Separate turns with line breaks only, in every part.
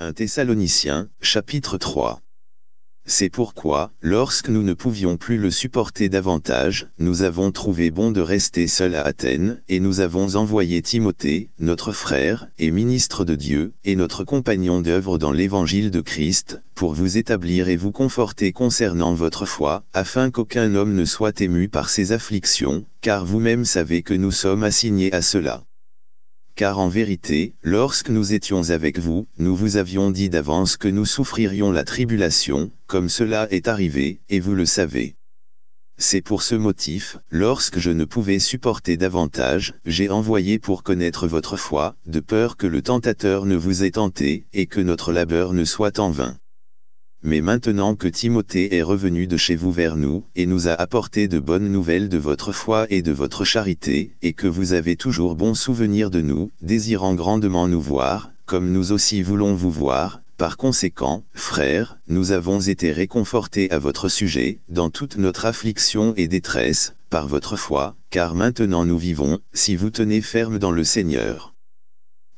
1 Thessaloniciens, chapitre 3. C'est pourquoi, lorsque nous ne pouvions plus le supporter davantage, nous avons trouvé bon de rester seuls à Athènes, et nous avons envoyé Timothée, notre frère, et ministre de Dieu, et notre compagnon d'œuvre dans l'évangile de Christ, pour vous établir et vous conforter concernant votre foi, afin qu'aucun homme ne soit ému par ses afflictions, car vous-même savez que nous sommes assignés à cela car en vérité, lorsque nous étions avec vous, nous vous avions dit d'avance que nous souffririons la tribulation, comme cela est arrivé, et vous le savez. C'est pour ce motif, lorsque je ne pouvais supporter davantage, j'ai envoyé pour connaître votre foi, de peur que le tentateur ne vous ait tenté, et que notre labeur ne soit en vain mais maintenant que Timothée est revenu de chez vous vers nous, et nous a apporté de bonnes nouvelles de votre foi et de votre charité, et que vous avez toujours bon souvenir de nous, désirant grandement nous voir, comme nous aussi voulons vous voir, par conséquent, frères, nous avons été réconfortés à votre sujet, dans toute notre affliction et détresse, par votre foi, car maintenant nous vivons, si vous tenez ferme dans le Seigneur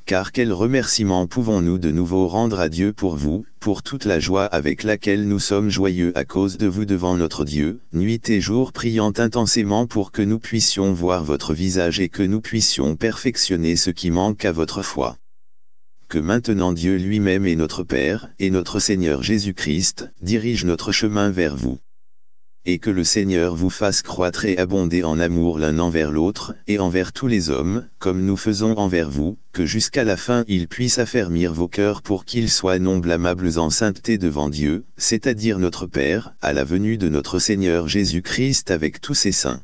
car quel remerciement pouvons-nous de nouveau rendre à Dieu pour vous, pour toute la joie avec laquelle nous sommes joyeux à cause de vous devant notre Dieu, nuit et jour priant intensément pour que nous puissions voir votre visage et que nous puissions perfectionner ce qui manque à votre foi. Que maintenant Dieu lui-même et notre Père, et notre Seigneur Jésus-Christ, dirige notre chemin vers vous et que le Seigneur vous fasse croître et abonder en amour l'un envers l'autre, et envers tous les hommes, comme nous faisons envers vous, que jusqu'à la fin il puisse affermir vos cœurs pour qu'ils soient non blâmables en sainteté devant Dieu, c'est-à-dire notre Père, à la venue de notre Seigneur Jésus-Christ avec tous ses saints.